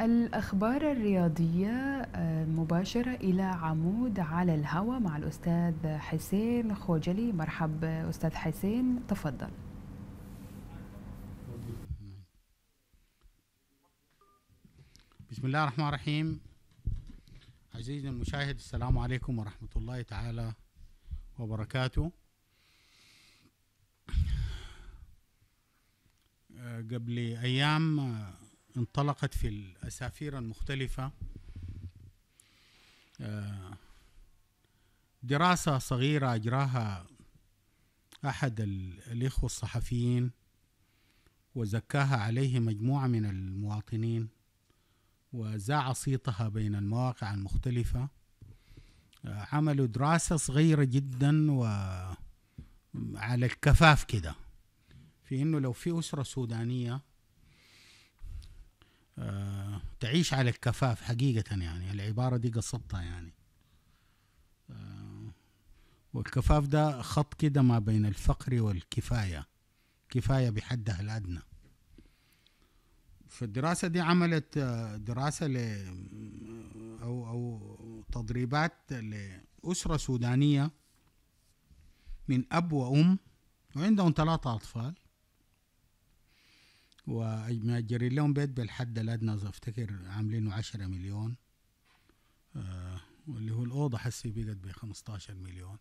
الأخبار الرياضية آه، مباشرة إلى عمود على الهوى مع الأستاذ حسين خوجلي مرحب أستاذ حسين تفضل بسم الله الرحمن الرحيم عزيزي المشاهد السلام عليكم ورحمة الله تعالى وبركاته آه، قبل أيام آه، انطلقت في الأسافير المختلفة آه، دراسة صغيرة أجراها أحد الإخوة الصحفيين وزكاها عليه مجموعة من المواطنين وزاع صيتها بين المواقع المختلفة آه، عملوا دراسة صغيرة جدا وعلى الكفاف كده في انه لو في اسره سودانيه آه تعيش على الكفاف حقيقة يعني العبارة دي قصدتها يعني آه والكفاف ده خط كده ما بين الفقر والكفاية كفاية بحدها الأدنى فالدراسة دي عملت آه، دراسة ل آه، أو أو تدريبات لأسرة سودانية من أب وأم وعندهم ثلاثة أطفال ومأجرين لهم بيت بالحد الأدنى أفتكر عاملينه عشرة مليون آه، واللي هو الأوضة حسي بقت بخمستاشر مليون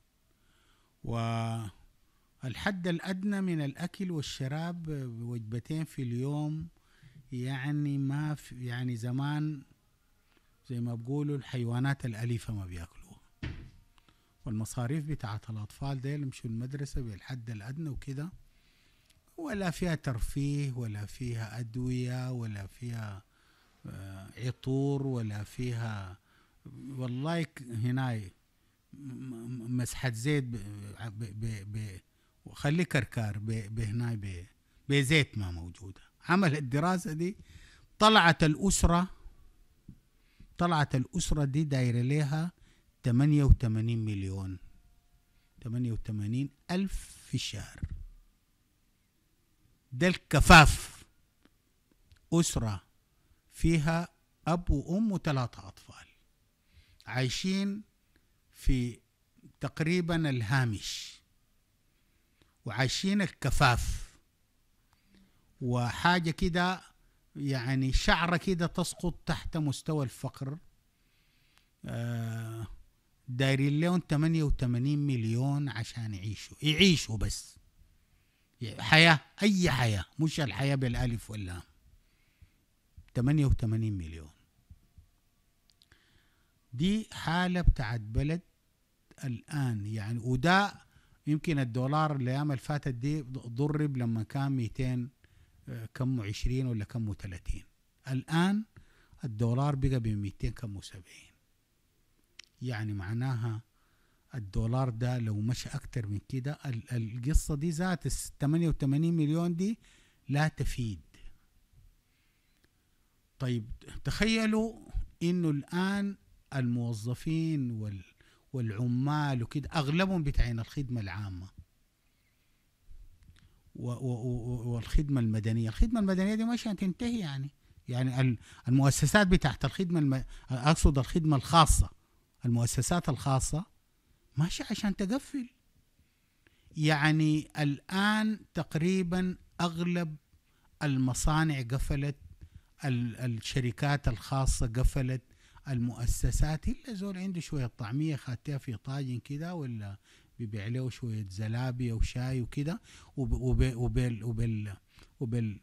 والحد الأدنى من الأكل والشراب بوجبتين في اليوم يعني ما في يعني زمان زي ما بقولوا الحيوانات الأليفة ما بياكلوها والمصاريف بتاعت الأطفال ديل مشوا المدرسة بالحد الأدنى وكده ولا فيها ترفيه ولا فيها أدوية ولا فيها آه، عطور ولا فيها والله هناي مسحة زيت وخلي كركار بهناي بزيت ما موجودة عمل الدراسة دي طلعت الأسرة طلعت الأسرة دي دايرة لها 88 مليون 88 ألف في الشهر ده الكفاف أسرة فيها أب وأم وثلاثة أطفال عايشين في تقريبا الهامش وعايشين الكفاف وحاجة كده يعني شعرة كده تسقط تحت مستوى الفقر آه، دايرين لهم 88 مليون عشان يعيشوا يعيشوا بس حياة أي نعم. حياة مش الحياة نعم. بالألف واللام 88 مليون دي حالة بتاعت بلد الآن يعني وده يمكن الدولار الأيام اللي فاتت دي ضرب لما كان 200 آه، كم 20 ولا كم 30 الآن الدولار بقى ب 200 كم 70 يعني معناها الدولار ده لو مشى اكتر من كده القصه دي ذات 88 مليون دي لا تفيد طيب تخيلوا انه الان الموظفين وال والعمال وكده اغلبهم بتاعين الخدمه العامه و و والخدمه المدنيه الخدمه المدنيه دي مش هتنتهي يعني يعني المؤسسات بتاعت الخدمه الم... اقصد الخدمه الخاصه المؤسسات الخاصه ماشي عشان تقفل يعني الآن تقريبا أغلب المصانع قفلت الشركات الخاصة قفلت المؤسسات إلا زول عنده شوية طعمية خاتيها في طاجن كده ولا بيبيع له شوية زلابية وشاي وكده وبال وبال وبال وبال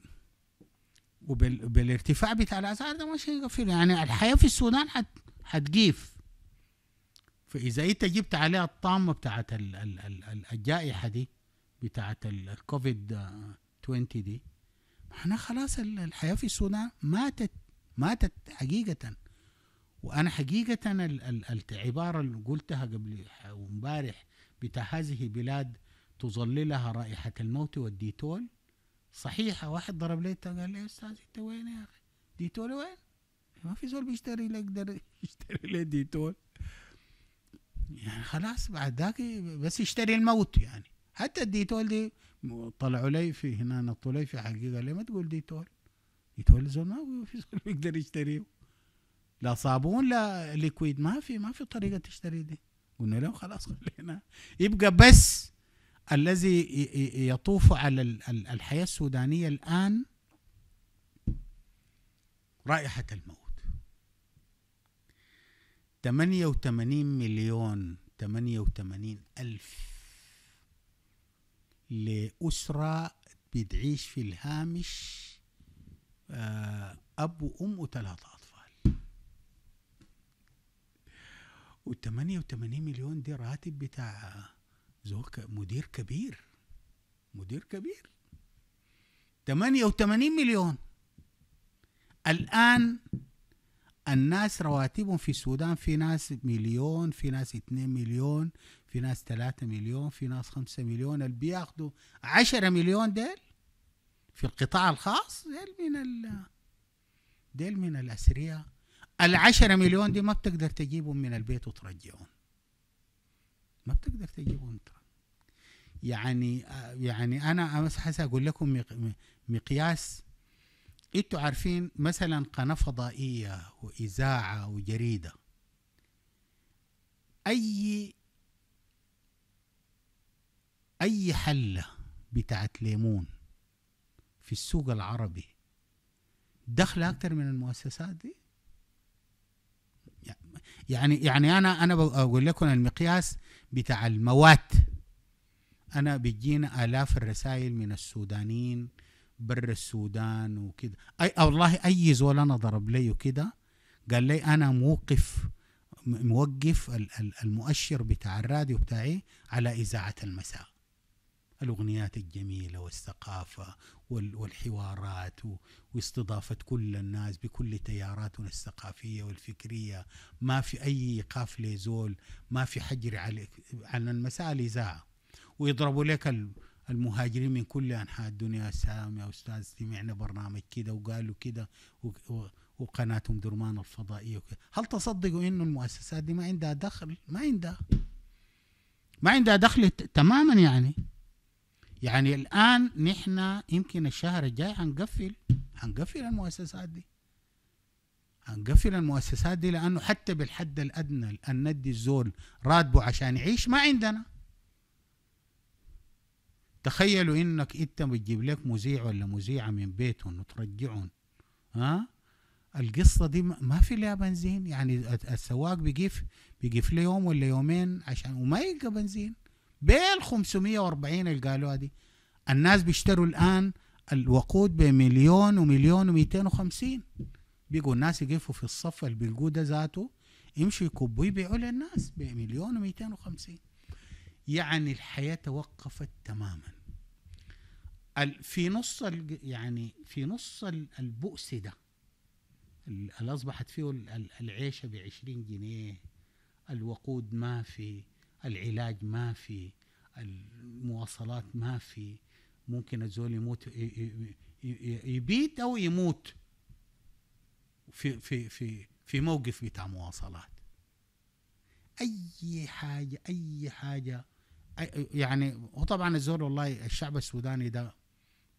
وبالارتفاع بتاع الاسعار ده ماشي هيقفل يعني الحياه في السودان حت فاذا انت جبت عليها الطامه بتاعت الجائحه دي بتاعت الكوفيد 20 دي احنا خلاص الحياه في السودان ماتت ماتت حقيقه وانا حقيقه العباره اللي قلتها قبل امبارح بتاع هذه بلاد تظللها رائحه الموت والديتول صحيحه واحد ضرب لي قال لي يا استاذ انت وين يا اخي ديتول وين ما في زول بيشتري لك يشتري لي ديتول يعني خلاص بعد ذاك بس يشتري الموت يعني حتى الديتول دي طلعوا لي في هنا في حقيقه ليه ما تقول ديتول ديتول زول ما في زول بيقدر يشتريه لا صابون لا ليكويد ما في ما في طريقه تشتري دي قلنا لهم خلاص خلينا يبقى بس الذي يطوف على الحياه السودانيه الان رائحه الموت 88 مليون 88 ألف لأسرة بتعيش في الهامش آه، أب وأم وثلاثة أطفال و 88 مليون دي راتب بتاع زور مدير كبير مدير كبير 88 مليون الآن الناس رواتبهم في السودان في ناس مليون في ناس 2 مليون في ناس 3 مليون في ناس 5 مليون اللي بياخدوا 10 مليون ديل في القطاع الخاص ديل من ال ديل من الأسرياء العشرة مليون دي ما بتقدر تجيبهم من البيت وترجعهم ما بتقدر تجيبهم يعني يعني أنا بس حس أقول لكم مقياس انتوا عارفين مثلا قناة فضائية وإذاعة وجريدة أي أي حلة بتاعت ليمون في السوق العربي دخل أكتر من المؤسسات دي يعني يعني أنا أنا بقول لكم المقياس بتاع المواد أنا بيجينا آلاف الرسائل من السودانيين بر السودان وكده اي والله اي زول انا ضرب لي وكده قال لي انا موقف موقف المؤشر بتاع الراديو بتاعي على اذاعه المساء الاغنيات الجميله والثقافه والحوارات واستضافه كل الناس بكل تياراتنا الثقافيه والفكريه ما في اي ايقاف لزول ما في حجر على المساء الاذاعه ويضربوا لك المهاجرين من كل انحاء الدنيا سلام يا استاذ سمعنا برنامج كده وقالوا كده وقناتهم درمان الفضائيه وكده هل تصدقوا انه المؤسسات دي ما عندها دخل ما عندها ما عندها دخل تماما يعني يعني الان نحن يمكن الشهر الجاي حنقفل حنقفل المؤسسات دي هنقفل المؤسسات دي لانه حتى بالحد الادنى ان ندي الزول راتبه عشان يعيش ما عندنا تخيلوا انك انت بتجيب لك مذيع ولا مذيعه من بيتهم وترجعهم ها القصه دي ما في لها بنزين يعني السواق بيقف بيقف له يوم ولا يومين عشان وما يلقى بنزين بال 540 اللي قالوها دي الناس بيشتروا الان الوقود بمليون ومليون و250 بيجوا الناس يقفوا في الصف اللي بيلقوه ده ذاته يمشوا يكبوا يبيعوا للناس بمليون و250 يعني الحياة توقفت تماما في نص يعني في نص البؤس ده اللي أصبحت فيه العيشة بعشرين جنيه الوقود ما في العلاج ما في المواصلات ما في ممكن الزول يموت يبيت أو يموت في في في في موقف بتاع مواصلات اي حاجه اي حاجه يعني وطبعا الزول والله الشعب السوداني ده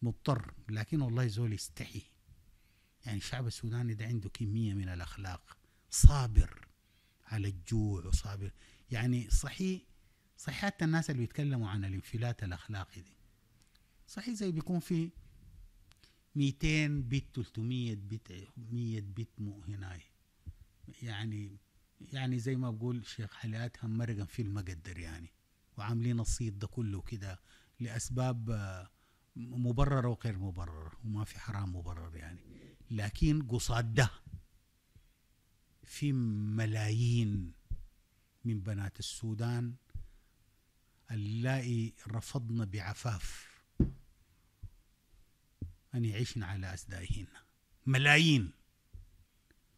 مضطر لكن والله زول يستحي يعني الشعب السوداني ده عنده كمية من الأخلاق صابر على الجوع وصابر يعني صحيح صحيح حتى الناس اللي بيتكلموا عن الانفلات الأخلاقي دي صحيح زي بيكون في 200 بت 300 بت 100 بت مو هناي يعني يعني زي ما بقول شيخ حليات مرقم في المقدر يعني وعاملين الصيد ده كله كده لأسباب آه، مبررة وغير مبررة وما في حرام مبرر يعني لكن قصاد ده في ملايين من بنات السودان اللائي رفضن بعفاف أن يعيشن على أسدائهن ملايين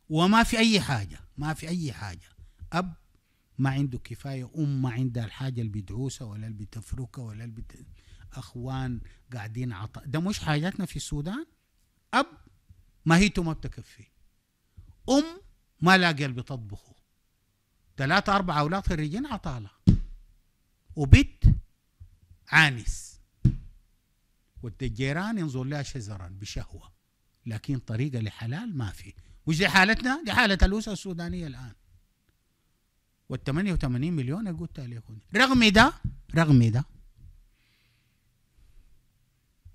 وما في أي حاجة ما في أي حاجة أب ما عنده كفاية أم ما عندها الحاجة اللي بتدعوسها ولا اللي بتفركها ولا اللي بت... أخوان قاعدين عطاء ده مش حاجاتنا في السودان أب ماهيته ما بتكفي أم ما لاقي اللي بتطبخه ثلاثة أربعة أولاد خريجين عطالة وبت عانس والتجيران ينظر لها شزرا بشهوة لكن طريقة لحلال ما في وش دي حالتنا؟ دي حالة الأسرة السودانية الآن وال 88 مليون اللي قلت لكم رغم ده رغم ده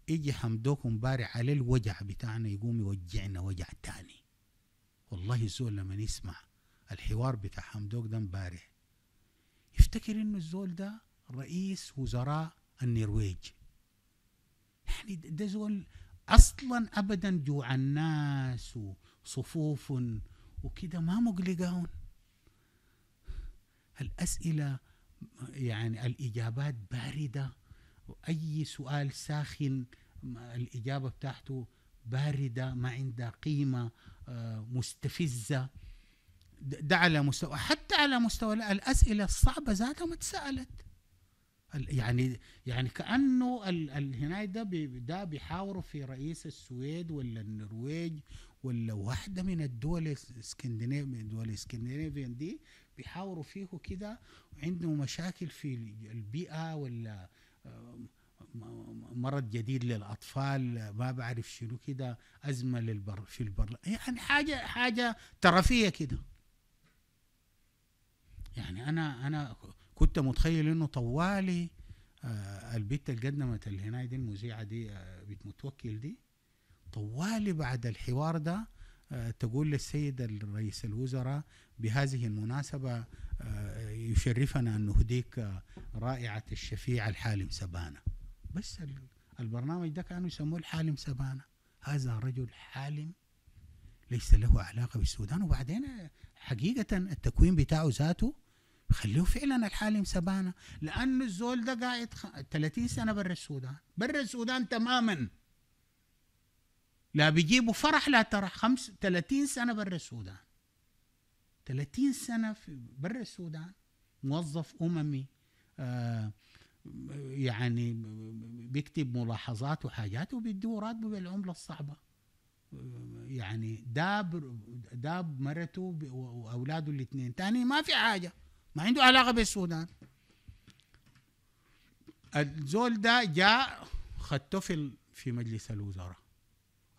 يجي حمدوكم بارع على الوجع بتاعنا يقوم يوجعنا وجع تاني والله الزول لما يسمع الحوار بتاع حمدوك ده امبارح يفتكر انه الزول ده رئيس وزراء النرويج يعني ده زول اصلا ابدا جوع الناس وصفوف وكده ما مقلقاهم الأسئلة يعني الإجابات باردة أي سؤال ساخن الإجابة بتاعته باردة ما عندها قيمة آه، مستفزة ده على مستوى حتى على مستوى الأسئلة الصعبة ذاتها ما تسألت يعني يعني كانه الهناي ده ده بيحاوروا في رئيس السويد ولا النرويج ولا واحده من الدول الاسكندنافيه دول الاسكندنافيه دي بيحاوروا فيه كده وعندهم مشاكل في البيئه ولا آه، مرض جديد للاطفال ما بعرف شنو كده ازمه للبر في البر يعني حاجه حاجه ترفيه كده يعني انا انا كنت متخيل انه طوالي آه البت اللي قدمت اللي هناي دي المذيعه دي آه بتمتوكل دي طوالي بعد الحوار ده تقول للسيد الرئيس الوزراء بهذه المناسبة آه، يشرفنا أن نهديك رائعة الشفيع الحالم سبانة بس البرنامج ده كانوا يسموه الحالم سبانة هذا رجل حالم ليس له علاقة بالسودان وبعدين حقيقة التكوين بتاعه ذاته خليه فعلا الحالم سبانة لأن الزول ده قاعد 30 سنة برا السودان برا السودان تماما لا بيجيبوا فرح لا ترى خمس 30 سنه برا السودان 30 سنه في برا السودان موظف اممي آه يعني بيكتب ملاحظات وحاجات وبيدوه راتبه بالعمله الصعبه يعني داب داب مرته واولاده الاثنين تاني ما في حاجه ما عنده علاقه بالسودان الزول ده جاء خدته في في مجلس الوزراء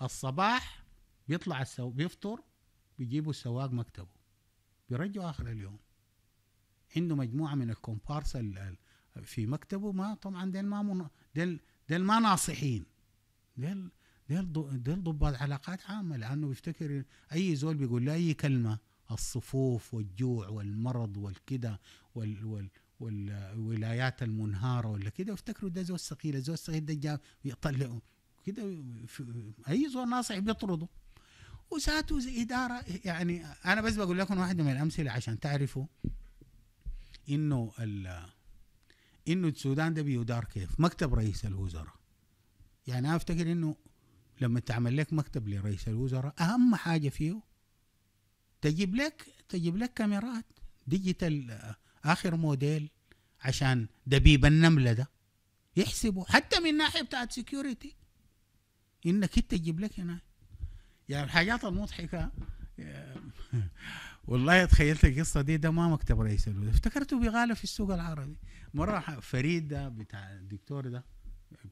الصباح بيطلع السو... بيفطر بيجيبوا السواق مكتبه بيرجعوا اخر اليوم عنده مجموعه من الكومبارس في مكتبه ما طبعا ديل ما من... ديل ديل ما ناصحين ديل ديل ديل ضباط علاقات عامه لانه بيفتكر اي زول بيقول له اي كلمه الصفوف والجوع والمرض والكده وال وال والولايات المنهاره ولا كده بيفتكروا ده زول ثقيل الزول الثقيل ده جاب يطلعوا كده اي زور ناصح بيطرده وساته اداره يعني انا بس بقول لكم واحده من الامثله عشان تعرفوا انه انه السودان ده بيدار كيف مكتب رئيس الوزراء يعني افتكر انه لما تعمل لك مكتب لرئيس الوزراء اهم حاجه فيه تجيب لك تجيب لك كاميرات ديجيتال اخر موديل عشان دبيب النمله ده يحسبوا حتى من ناحيه بتاعت سكيورتي انك انت تجيب لك هنا يعني الحاجات المضحكه آه، والله تخيلت القصه دي ده ما مكتب رئيس الوزراء افتكرته بغاله في السوق العربي مره فريد ده بتاع الدكتور ده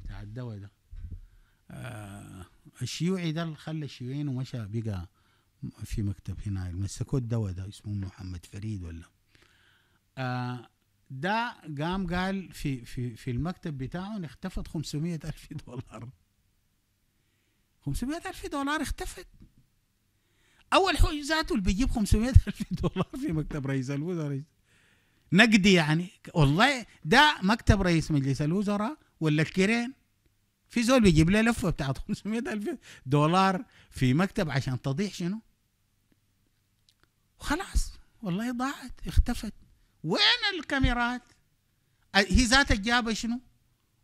بتاع الدواء ده آه الشيوعي ده اللي خلى الشيوعيين ومشى بقى في مكتب هنا مسكوه الدواء ده اسمه محمد فريد ولا آه ده قام قال في في في المكتب بتاعه اختفت 500 ألف دولار 500 ألف دولار اختفت أول حوش ذاته اللي بيجيب 500 ألف دولار في مكتب رئيس الوزراء نقدي يعني والله ده مكتب رئيس مجلس الوزراء ولا الكيرين في زول بيجيب له لفه بتاعت 500 ألف دولار في مكتب عشان تضيع شنو وخلاص والله ضاعت اختفت وين الكاميرات هي ذاتك جابها شنو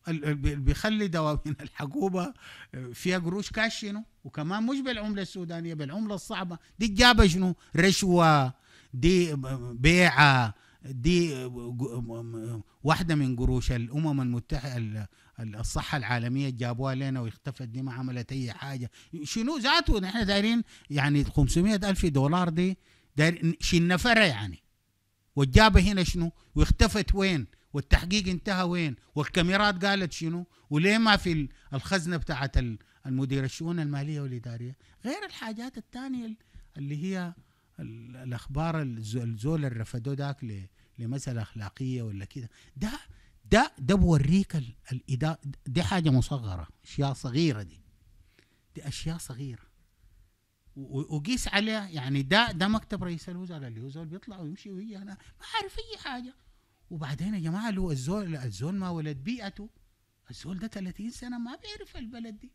بيخلي دواوين الحكومه آه، فيها قروش كاش شنو وكمان مش بالعمله السودانيه بالعمله الصعبه دي جابه شنو رشوه دي بيعه دي آه، واحده من قروش الامم المتحده الصحه العالميه جابوها لنا واختفت دي ما عملت اي حاجه شنو ذاته نحن دايرين يعني 500 الف دولار دي دايرين يعني وجابه هنا شنو واختفت وين والتحقيق انتهى وين والكاميرات قالت شنو وليه ما في الخزنة بتاعت المدير الشؤون المالية والإدارية غير الحاجات الثانية اللي هي الأخبار الزول الرفدو داك لمسألة أخلاقية ولا كده ده ده ده بوريك الإدارة دي حاجة مصغرة أشياء صغيرة دي دي أشياء صغيرة وقيس عليها يعني ده ده مكتب رئيس الوزراء اللي هو بيطلع ويمشي ويجي هنا ما عارف اي حاجه وبعدين يا جماعه لو الزول الزول ما ولد بيئته الزول ده 30 سنه ما بيعرف البلد دي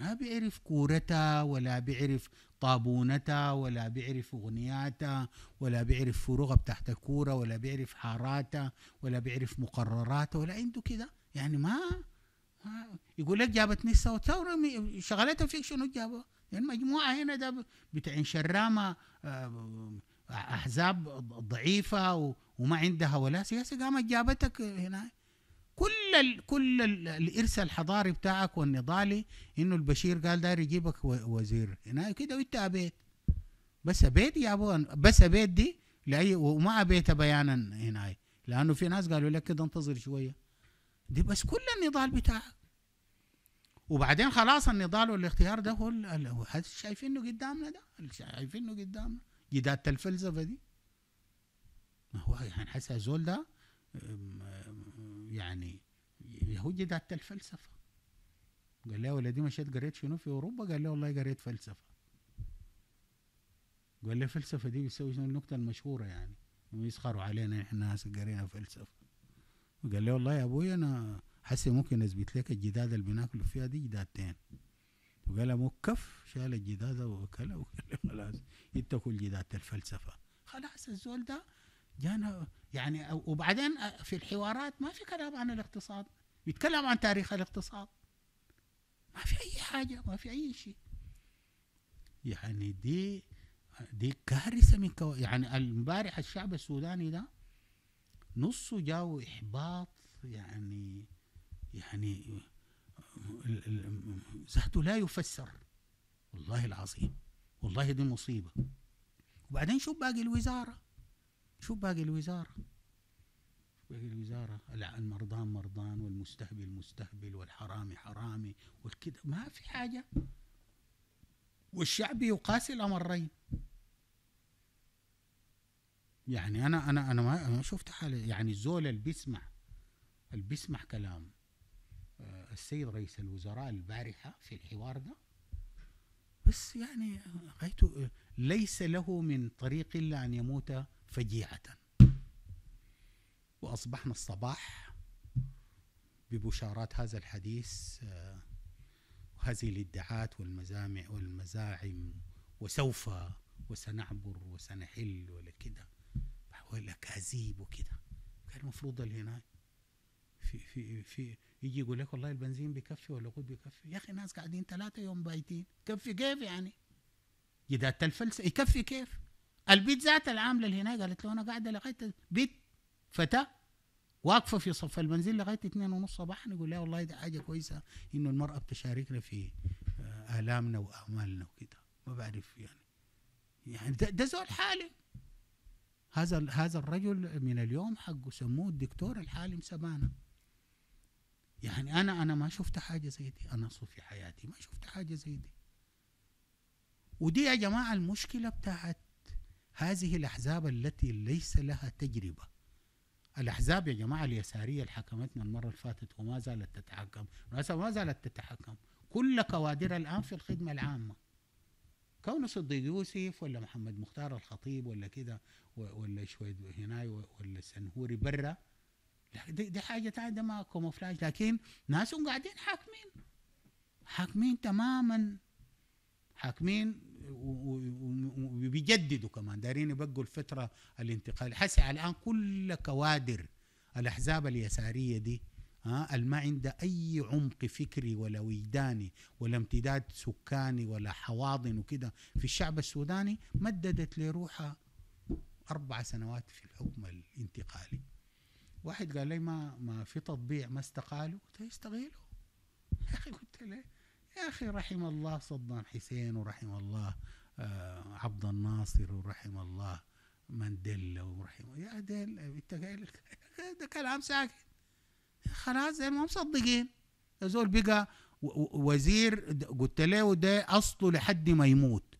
ما بيعرف كورتها ولا بيعرف طابونتها ولا بيعرف اغنياتها ولا بيعرف فروغها بتاعت الكوره ولا بيعرف حاراتها ولا بيعرف مقرراتها ولا عنده كده يعني ما, ما يقول لك جابتني وثوره شغلتها فيك شنو جابها يعني المجموعه هنا ده بتاع شرامه آه، احزاب ضعيفه وما عندها ولا سياسه قامت جابتك هنا كل الـ كل الـ الارث الحضاري بتاعك والنضالي انه البشير قال داير يجيبك وزير هنا كده وانت ابيت بس ابيت ابو بس ابيت دي لاي وما ابيت بيانا هنا لانه في ناس قالوا لك كده انتظر شويه دي بس كل النضال بتاعك وبعدين خلاص النضال والاختيار ده هو شايفينه قدامنا ده شايفينه قدامنا جدادة الفلسفة دي ما هو يعني حسا زول ده يعني هو جدادة الفلسفة قال لي ولدي مشيت قريت شنو في أوروبا قال لي والله قريت فلسفة قال لي الفلسفة دي بيسوي شنو النكتة المشهورة يعني يسخروا علينا احنا ناس قرينا فلسفة قال لي والله يا ابوي انا حسي ممكن اثبت لك الجداد اللي بناكله فيها دي جدادتين وقال مكف كف شال الجداده واكلها وقال خلاص انت كل جداده الفلسفه خلاص الزول ده جانا يعني وبعدين في الحوارات ما في كلام عن الاقتصاد بيتكلم عن تاريخ الاقتصاد ما في اي حاجه ما في اي شيء يعني دي دي كارثه من كو... يعني امبارح الشعب السوداني ده نصه جاو احباط يعني يعني ذاته لا يفسر والله العظيم والله دي مصيبه وبعدين شو باقي الوزاره شو باقي الوزاره باقي الوزاره المرضان مرضان والمستهبل مستهبل والحرامي حرامي والكذا ما في حاجه والشعب يقاسي الامرين يعني انا انا انا ما شفت حالة يعني الزول اللي بيسمع اللي بيسمع كلام السيد رئيس الوزراء البارحة في الحوار ده بس يعني غايته ليس له من طريق إلا أن يموت فجيعة وأصبحنا الصباح ببشارات هذا الحديث وهذه الادعاءات والمزامع والمزاعم وسوف وسنعبر وسنحل ولا كده ولا كاذيب وكده كان المفروض هنا في في في يجي يقول لك والله البنزين بيكفي والوقود بيكفي يا اخي ناس قاعدين ثلاثه يوم بايتين كفي كيف يعني جدات الفلسفه يكفي كيف البيت ذات العامله اللي هنا قالت له انا قاعده لغايه بيت فتاه واقفه في صف البنزين لغايه اثنين ونص صباحا يقول لها والله دي حاجه كويسه انه المراه بتشاركنا في آه، الامنا واعمالنا وكده ما بعرف يعني يعني ده, ده زول حالم هذا هذا الرجل من اليوم حقه سموه الدكتور الحالم سبانه يعني انا انا ما شفت حاجه زي دي انا اصلا في حياتي ما شفت حاجه زي دي ودي يا جماعه المشكله بتاعت هذه الاحزاب التي ليس لها تجربه الاحزاب يا جماعه اليساريه اللي حكمتنا المره اللي فاتت وما زالت تتحكم ما زالت تتحكم كل كوادرها الان في الخدمه العامه كونه صديق يوسف ولا محمد مختار الخطيب ولا كذا ولا شوية هناي ولا السنهوري برا دي, دي حاجه ثانيه ده ما كوموفلاج لكن ناس قاعدين حاكمين حاكمين تماما حاكمين وبيجددوا كمان دارين يبقوا الفتره الانتقال حسي الان كل كوادر الاحزاب اليساريه دي ها ما عنده اي عمق فكري ولا وجداني ولا امتداد سكاني ولا حواضن وكده في الشعب السوداني مددت لروحها اربع سنوات في الحكم الانتقالي واحد قال لي ما ما في تطبيع ما استقالوا قلت يستغيلوا يا اخي قلت له يا اخي رحم الله صدام حسين ورحم الله آه عبد الناصر ورحم الله مانديلا ورحم يا ديل انت قايل ده كلام ساكت خلاص زي ما مصدقين زول بقى وزير قلت له ده اصله لحد ما يموت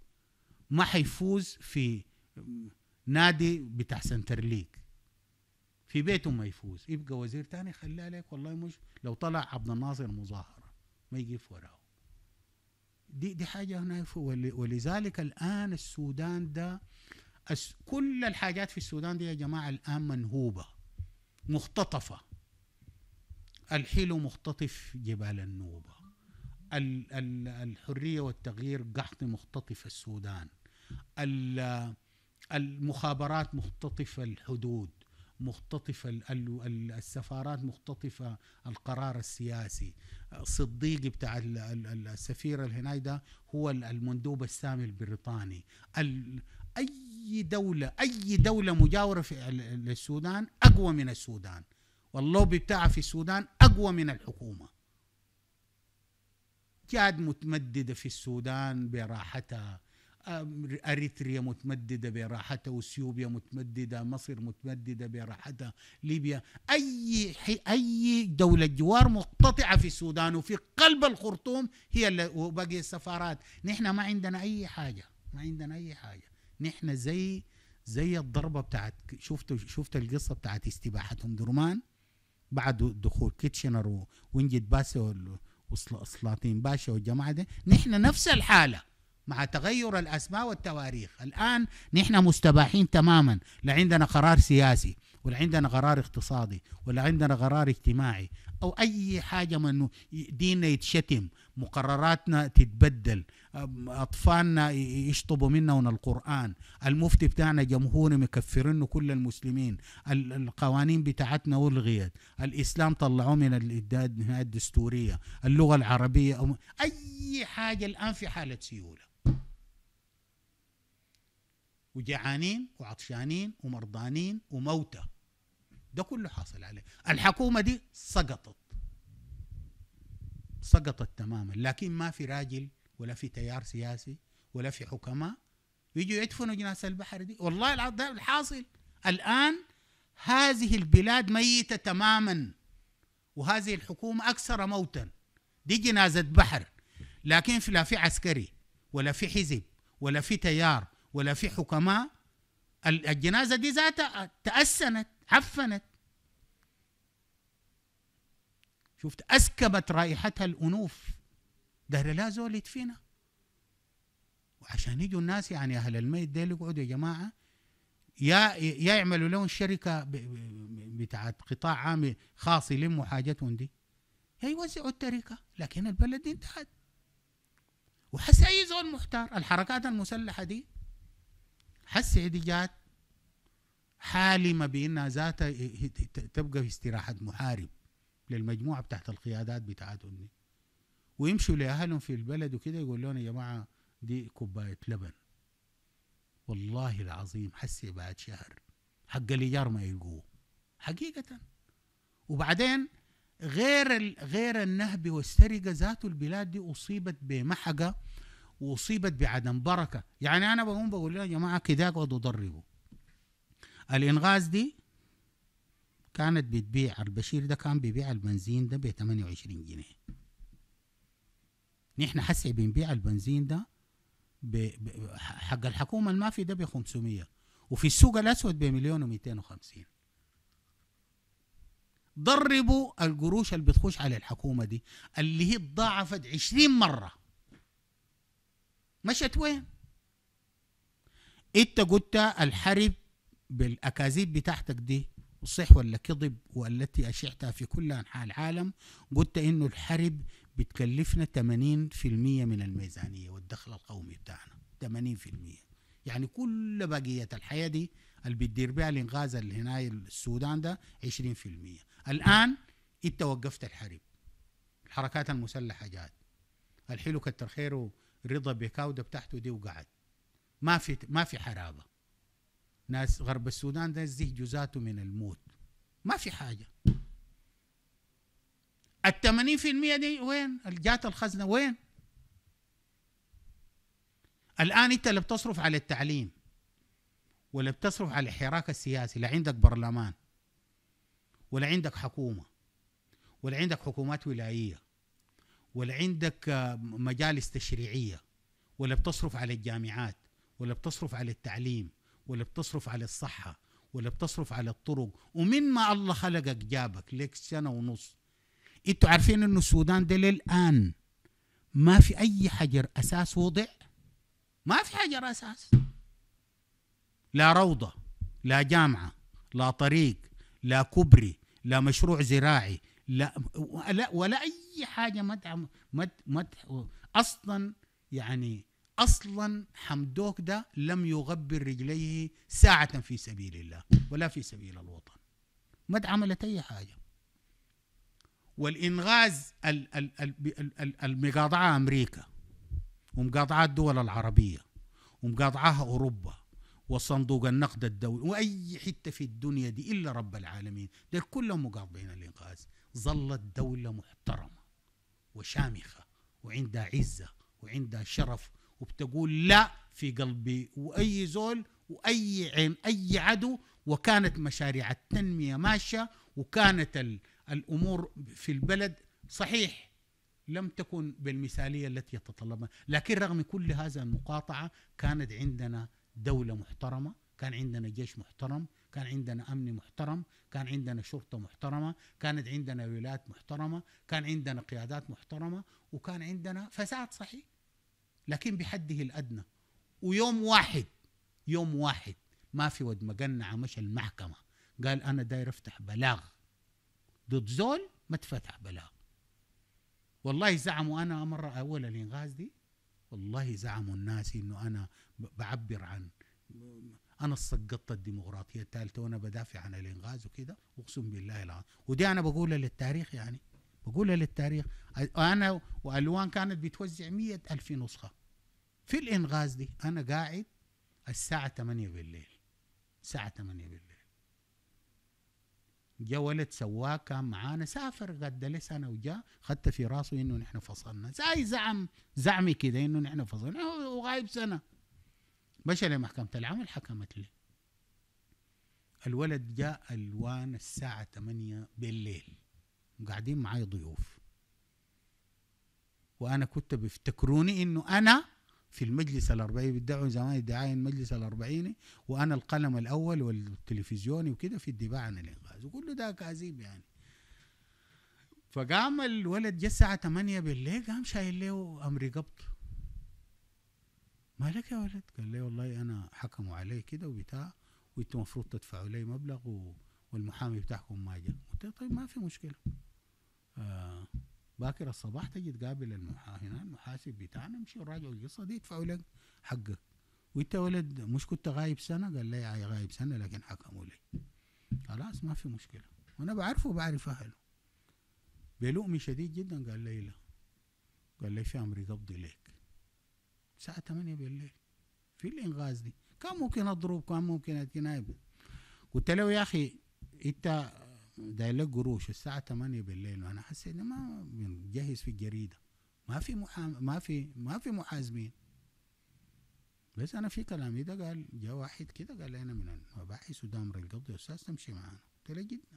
ما حيفوز في نادي بتاع سنتر ليج في بيته ما يفوز يبقى وزير تاني خلاه عليك والله مش لو طلع عبد الناصر مظاهرة ما يجي وراه دي دي حاجة هنا ولذلك الآن السودان ده كل الحاجات في السودان دي يا جماعة الآن منهوبة مختطفة الحلو مختطف جبال النوبة الحرية والتغيير قحط مختطف السودان المخابرات مختطفة الحدود مختطفة السفارات مختطفة القرار السياسي صديق بتاع السفير الهنايدة هو المندوب السامي البريطاني أي دولة أي دولة مجاورة في السودان أقوى من السودان واللوبي بتاعها في السودان أقوى من الحكومة جاد متمددة في السودان براحتها أريتريا متمددة براحتها وسيوبيا متمددة مصر متمددة براحتها ليبيا أي, أي دولة جوار مقتطعة في السودان وفي قلب الخرطوم هي وباقي السفارات نحن ما عندنا أي حاجة ما عندنا أي حاجة نحن زي زي الضربة بتاعت شفت شفت القصة بتاعت استباحتهم درمان بعد دخول كيتشنر ونجد باسي وسلاطين باشا والجماعة دي نحن نفس الحالة مع تغير الاسماء والتواريخ الان نحن مستباحين تماما لا عندنا قرار سياسي ولا عندنا قرار اقتصادي ولا عندنا قرار اجتماعي او اي حاجه من ديننا يتشتم مقرراتنا تتبدل اطفالنا يشطبوا منا من القران المفتي بتاعنا جمهوري مكفرين كل المسلمين القوانين بتاعتنا الغيت الاسلام طلعوه من الدستوريه اللغه العربيه اي حاجه الان في حاله سيوله وجعانين وعطشانين ومرضانين وموتى ده كله حاصل عليه الحكومة دي سقطت سقطت تماما لكن ما في راجل ولا في تيار سياسي ولا في حكماء يجوا يدفنوا جناس البحر دي والله العظيم ده الحاصل الآن هذه البلاد ميتة تماما وهذه الحكومة أكثر موتا دي جنازة بحر لكن لا في عسكري ولا في حزب ولا في تيار ولا في حكماء الجنازة دي ذاتها تأسنت عفنت شفت أسكبت رائحتها الأنوف ده لا زولت فينا وعشان يجوا الناس يعني أهل الميت ديل يقعدوا يا جماعة يا يا يعملوا لهم شركة بتاعت قطاع عام خاص يلموا حاجتهم دي يا يوزعوا التركة لكن البلد دي انتهت وحس أي زول محتار الحركات المسلحة دي حس دي جات حالمه بانها ذاتها تبقى في استراحه محارب للمجموعه بتاعت القيادات بتاعتهم دي ويمشوا لاهلهم في البلد وكده يقول لهم يا جماعه دي كوبايه لبن والله العظيم حسي بعد شهر حق الايجار ما يلقوه حقيقه وبعدين غير غير النهب والسرقه ذاته البلاد دي اصيبت بمحقه واصيبت بعدم بركه يعني انا بقوم بقول لهم يا جماعه كده اقعدوا ضربوا الإنغاز دي كانت بتبيع البشير ده كان بيبيع البنزين ده ب 28 جنيه نحن حسي بنبيع البنزين ده ب... ب... حق الحكومة المافي ده ب 500 وفي السوق الأسود بمليون و250 ضربوا القروش اللي بتخش على الحكومة دي اللي هي تضاعفت 20 مرة مشت وين؟ انت قلت الحرب بالاكاذيب بتاعتك دي صح ولا كذب والتي اشعتها في كل انحاء العالم قلت انه الحرب بتكلفنا 80% من الميزانيه والدخل القومي بتاعنا 80% يعني كل بقيه الحياه دي اللي بتدير بها الانغاز اللي هنا السودان ده 20% الان انت وقفت الحرب الحركات المسلحه جات الحلو كتر خيره رضا ده بتاعته دي وقعد ما في ما في حرابه ناس غرب السودان ده يزهجوا ذاته من الموت ما في حاجة الثمانين في المية دي وين جات الخزنة وين الآن أنت اللي بتصرف على التعليم ولا بتصرف على الحراك السياسي لا عندك برلمان ولا عندك حكومة ولا عندك حكومات ولايية ولا عندك آه، مجالس تشريعية ولا بتصرف على الجامعات ولا بتصرف على التعليم ولا بتصرف على الصحة ولا بتصرف على الطرق ومن ما الله خلقك جابك لك سنة ونص انتوا عارفين انه السودان ده للآن ما في أي حجر أساس وضع ما في حجر أساس لا روضة لا جامعة لا طريق لا كبري لا مشروع زراعي لا ولا, ولا أي حاجة مدعم مد مد أصلا يعني اصلا حمدوك ده لم يغبر رجليه ساعه في سبيل الله ولا في سبيل الوطن ما عملت اي حاجه والانغاز المقاطعه امريكا ومقاطعه الدول العربيه ومقاطعاها اوروبا وصندوق النقد الدولي واي حته في الدنيا دي الا رب العالمين ده كلهم مقاطعين الانغاز ظلت دوله محترمه وشامخه وعندها عزه وعندها شرف وبتقول لا في قلبي واي زول واي عين اي عدو وكانت مشاريع التنميه ماشيه وكانت الامور في البلد صحيح لم تكن بالمثاليه التي يتطلبها، لكن رغم كل هذا المقاطعه كانت عندنا دوله محترمه، كان عندنا جيش محترم، كان عندنا امن محترم، كان عندنا شرطه محترمه، كانت عندنا ولايات محترمه، كان عندنا قيادات محترمه، وكان عندنا فساد صحيح. لكن بحده الأدنى ويوم واحد يوم واحد ما في ود مقنعة مش المحكمة قال أنا داير أفتح بلاغ ضد زول ما تفتح بلاغ والله زعموا أنا مرة أول الإنغاز دي والله زعموا الناس إنه أنا بعبر عن أنا سقطت الديمقراطية الثالثة وأنا بدافع عن الإنغاز وكده أقسم بالله العظيم ودي أنا بقولها للتاريخ يعني بقولها للتاريخ انا والوان كانت بتوزع مية ألف نسخه في الانغاز دي انا قاعد الساعه 8 بالليل الساعه 8 بالليل جا ولد سواق كان معانا سافر قد لي سنه وجا خدت في راسه انه نحن فصلنا زي زعم زعمي كده انه نحن فصلنا وغايب سنه مشى لمحكمه العمل حكمت لي الولد جاء الوان الساعه 8 بالليل وقاعدين معاي ضيوف وانا كنت بيفتكروني انه انا في المجلس الأربعين بيدعوا زمان ادعاء المجلس الأربعيني وأنا القلم الأول والتلفزيوني وكده في الدفاع عن الإنقاذ وكله ده أكاذيب يعني فقام الولد جه الساعة 8 بالليل قام شايل له أمري قبض مالك يا ولد؟ قال لي والله أنا حكموا علي كده وبتاع وانتم المفروض تدفعوا لي مبلغ والمحامي بتاعكم ما جاء قلت له طيب ما في مشكلة آه. باكر الصباح تجي تقابل المحا هنا المحاسب بتاعنا مشي وراجعوا القصه دي يدفعوا لك حقك وانت ولد مش كنت غايب سنه قال لي غايب سنه لكن حكموا لي خلاص ما في مشكله وانا بعرفه بعرف اهله بلؤم شديد جدا قال لي لا قال لي في امري قبضي ليك الساعه 8 بالليل في الانغاز دي كان ممكن اضرب كان ممكن اتنايب قلت له يا اخي انت داير لك قروش الساعة 8 بالليل وأنا حسيت ما بنجهز في الجريدة ما في محام ما في ما في محاسبين بس أنا في كلام إذا قال جاء واحد كده قال لي أنا من المباحث ودامر القبض يا أستاذ تمشي معانا قلت له جدا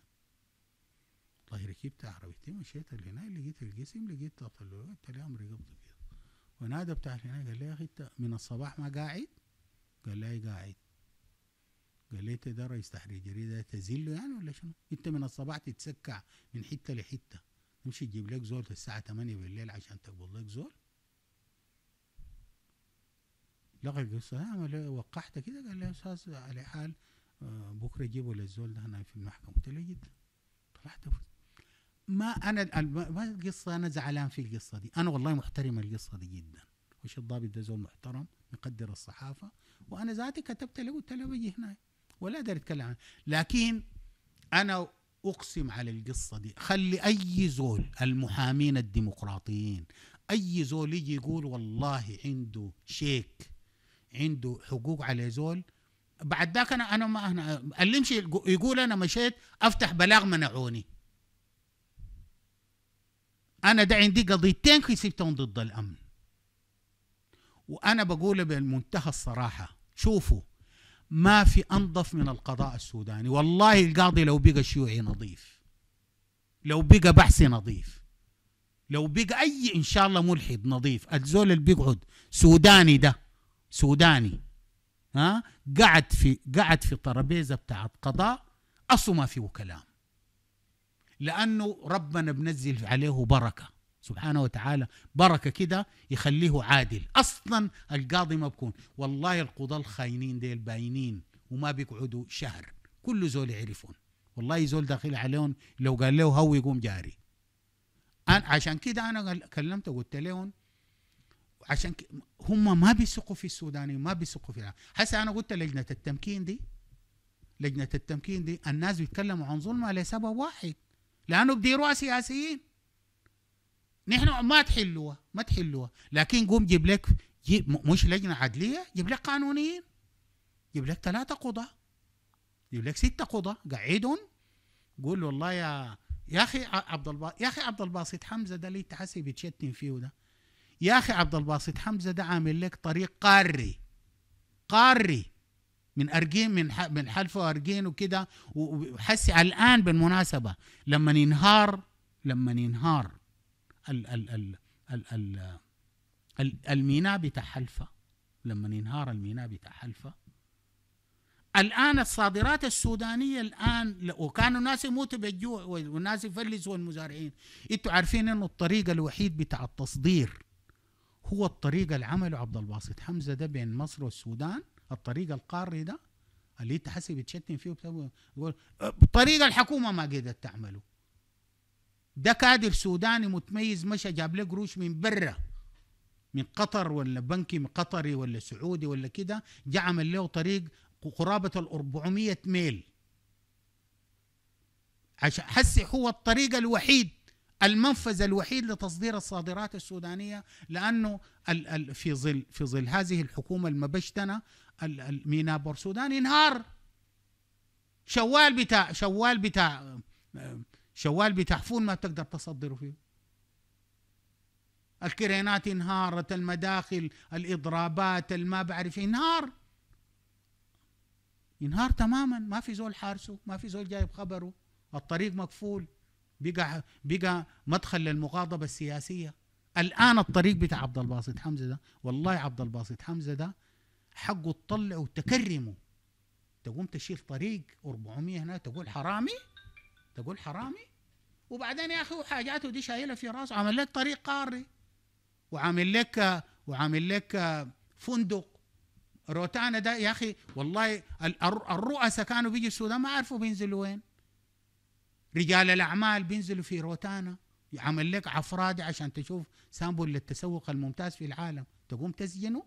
والله ركبت عربيتي مشيت هنا لقيت القسم لقيت قلت له أمر قبض كده ونادى بتاع هنا قال لي يا أخي أنت من الصباح ما قاعد؟ قال لي قاعد قال لي ده رئيس تحرير جريده تزل يعني ولا شنو؟ انت من الصباح تتسكع من حته لحته تمشي تجيب لك زول الساعه 8 بالليل عشان تقبض لك زول لقى القصه وقحت كده قال لي يا استاذ على حال آه، بكره جيبوا للزول ده هنا في المحكمه قلت له جد طلعت ما انا ما القصه انا زعلان في القصه دي انا والله محترم القصه دي جدا وش الضابط ده زول محترم يقدر الصحافه وانا ذاتي كتبت له قلت له بجي هنا ولا اقدر اتكلم عنها لكن انا اقسم على القصه دي خلي اي زول المحامين الديمقراطيين اي زول يجي يقول والله عنده شيك عنده حقوق على زول بعد ذاك انا انا ما انا اللي يمشي يقول انا مشيت افتح بلاغ منعوني انا ده عندي قضيتين كسبتهم ضد الامن وانا بقول بمنتهى الصراحه شوفوا ما في انظف من القضاء السوداني والله القاضي لو بقى شيوعي نظيف لو بقى بحثي نظيف لو بقى اي ان شاء الله ملحد نظيف الزول اللي بيقعد سوداني ده سوداني ها قعد في قعد في طرابيزه بتاعت قضاء اصله ما فيه كلام لانه ربنا بنزل عليه بركه سبحانه وتعالى بركة كده يخليه عادل أصلا القاضي ما بكون والله القضاة الخاينين ديل باينين وما بيقعدوا شهر كل زول يعرفون والله زول داخل عليهم لو قال له هو يقوم جاري أنا عشان كده أنا كلمت وقلت لهم عشان هم ما بيثقوا في السوداني ما بيثقوا في هسه أنا قلت لجنة التمكين دي لجنة التمكين دي الناس بيتكلموا عن ظلمها لسبب واحد لأنه بديروها سياسيين نحن ما تحلوها ما تحلوها لكن قوم جيب لك جيب مش لجنه عدليه جيب لك قانونيين جيب لك ثلاثه قضاه جيب لك سته قضاه قعدهم قول والله يا يا اخي عبد الباسط يا اخي عبد الباسط حمزه ده اللي تحسي بتشتم فيه ده يا اخي عبد الباسط حمزه ده عامل لك طريق قاري قاري من ارجين من من حلف ارجين وكده وحسي الان بالمناسبه لما ينهار لما ينهار ال ال ال ال ال ال الميناء بتاع حلفة لما ينهار الميناء بتاع حلفة الآن الصادرات السودانية الآن وكانوا الناس يموتوا بالجوع والناس يفلسوا المزارعين انتوا عارفين انه الطريق الوحيد بتاع التصدير هو الطريق اللي عمله عبد الباسط حمزة ده بين مصر والسودان الطريق القاري ده اللي انت حسي بتشتم فيه وبتقول الطريق الحكومة ما قدرت تعمله ده كادر سوداني متميز مشى جاب له قروش من برا من قطر ولا بنكي من قطري ولا سعودي ولا كده جه عمل له طريق قرابة ال 400 ميل عشان حسي هو الطريق الوحيد المنفذ الوحيد لتصدير الصادرات السودانيه لانه ال ال في ظل في ظل هذه الحكومه المبشتنه ميناء بور سودان انهار شوال بتاع شوال بتاع آه، شوال بتحفون ما بتقدر تصدره فيه الكرينات انهارت المداخل الإضرابات الما بعرف انهار ينهار تماما ما في زول حارسه ما في زول جايب خبره الطريق مقفول بقى بقى مدخل للمغاضبه السياسيه الان الطريق بتاع عبد الباسط حمزه ده والله عبد الباسط حمزه ده حقه تطلعه وتكرمه تقوم تشيل طريق 400 هنا تقول حرامي تقول حرامي وبعدين يا اخي وحاجاته دي شايلها في راسه عامل لك طريق قاري وعامل لك وعامل لك فندق روتانا ده يا اخي والله الرؤساء كانوا بيجوا السودان ما عرفوا بينزلوا وين رجال الاعمال بينزلوا في روتانا يعمل لك عفراد عشان تشوف سامبل للتسوق الممتاز في العالم تقوم تسجنه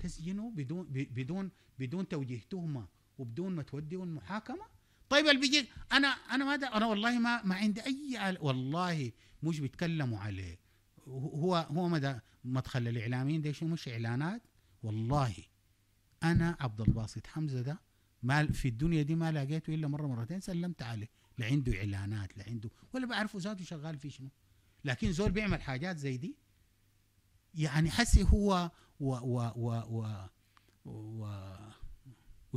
تسجنه بدون بدون بدون توجيه تهمه وبدون ما توديه المحاكمه طيب اللي انا انا ما انا والله ما ما عندي اي والله مش بيتكلموا عليه هو هو مدى مدخل الاعلاميين ده شو مش اعلانات والله انا عبد الباسط حمزه ده ما في الدنيا دي ما لقيته الا مره مرتين سلمت عليه لعنده اعلانات لعنده ولا بعرفه ذاته شغال في شنو لكن زول بيعمل حاجات زي دي يعني حسي هو و و و و, و, و, و, و, و, و, و, و, و, و, و,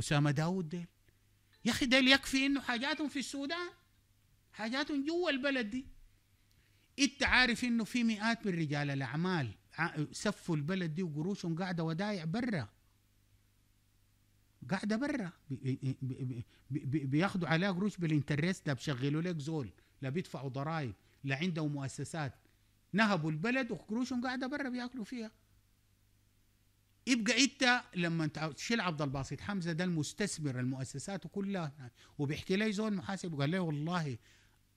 و, و, و, و, و, و, و يا اخي ده يكفي انه حاجاتهم في السودان حاجاتهم جوا البلد دي انت عارف انه في مئات من رجال الاعمال سفوا البلد دي وقروشهم قاعده ودايع برا قاعده برا بياخدوا عليها قروش بالانترست لا بشغلوا لك زول لا بيدفعوا ضرائب لا عندهم مؤسسات نهبوا البلد وقروشهم قاعده برا بياكلوا فيها يبقى انت لما تشيل عبد الباسط حمزه ده المستثمر المؤسسات كلها وبيحكي لي زول محاسب وقال لي والله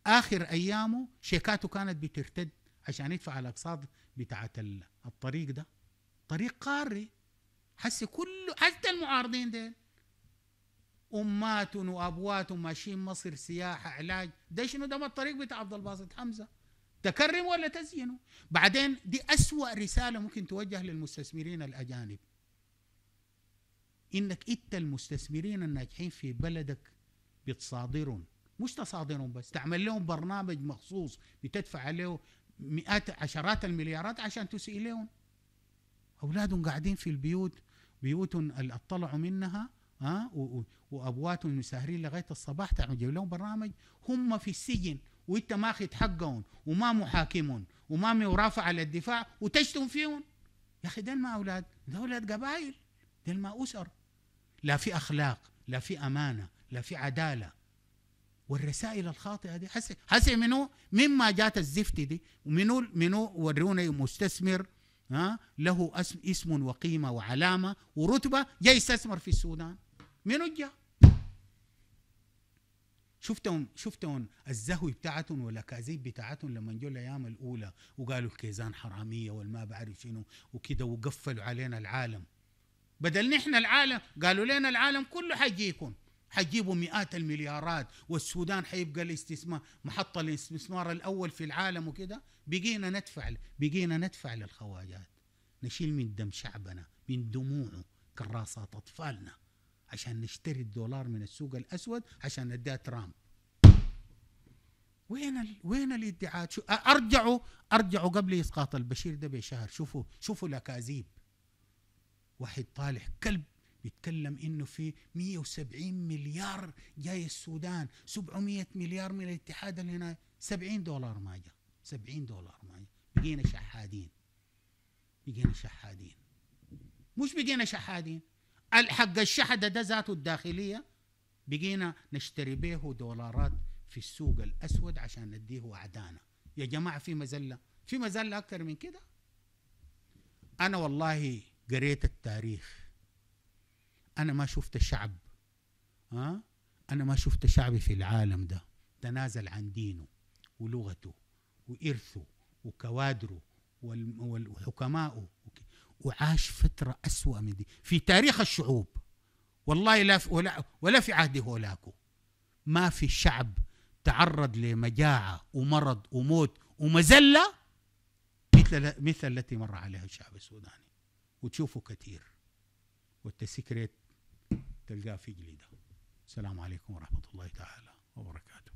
اخر ايامه شيكاته كانت بترتد عشان يدفع الاقساط بتاعت الطريق ده طريق قاري حسي كله حتى المعارضين ديل امات وابوات وماشيين مصر سياحه علاج ده شنو ده ما الطريق بتاع عبد الباسط حمزه تكرم ولا تزينه بعدين دي أسوأ رسالة ممكن توجه للمستثمرين الأجانب انك انت المستثمرين الناجحين في بلدك بتصادرهم مش تصادرهم بس تعمل لهم برنامج مخصوص بتدفع عليه مئات عشرات المليارات عشان تسيء لهم اولادهم قاعدين في البيوت بيوتهم اطلعوا منها ها آه، وابواتهم مسهرين لغايه الصباح تعمل لهم برنامج هم في السجن وانت ماخذ حقهم وما محاكمهم وما مرافع على الدفاع وتشتم فيهم يا اخي ما اولاد ده اولاد قبائل ده ما اسر لا في اخلاق لا في امانه لا في عداله والرسائل الخاطئه دي حسي حسي منو مما جات الزفت دي ومنو منو وروني مستثمر ها له اسم اسم وقيمه وعلامه ورتبه جاي يستثمر في السودان منو جا شفتهم شفتهم الزهو بتاعتهم والاكاذيب بتاعتهم لما جو الايام الاولى وقالوا الكيزان حراميه والما بعرف شنو وكده وقفلوا علينا العالم بدل نحن العالم قالوا لنا العالم كله حيجيكم حيجيبوا مئات المليارات والسودان حيبقى الاستثمار محطة الاستثمار الأول في العالم وكده بقينا ندفع بقينا ندفع للخواجات نشيل من دم شعبنا من دموعه كراسات أطفالنا عشان نشتري الدولار من السوق الأسود عشان نديها ترامب وين ال... وين الادعاءات؟ شو... ارجعوا ارجعوا قبل اسقاط البشير ده بشهر شوفوا شوفوا الاكاذيب واحد طالع كلب بيتكلم انه في 170 مليار جاي السودان 700 مليار من الاتحاد اللي هنا 70 دولار ما جاء 70 دولار ما جاء بقينا شحادين بقينا شحادين مش بقينا شحادين الحق الشحده ده ذاته الداخليه بقينا نشتري به دولارات في السوق الاسود عشان نديه وعدانا يا جماعه في مزله في مزله اكثر من كده انا والله قريت التاريخ انا ما شفت شعب ها انا ما شفت شعبي في العالم ده تنازل عن دينه ولغته وارثه وكوادره وحكمائه وعاش فترة أسوأ من دي في تاريخ الشعوب والله لا في ولا, ولا في عهد هولاكو ما في شعب تعرض لمجاعة ومرض وموت ومزلة مثل مثل التي مر عليها الشعب السوداني وتشوفه كثير والتسكريت تلقاه في جلده السلام عليكم ورحمه الله تعالى وبركاته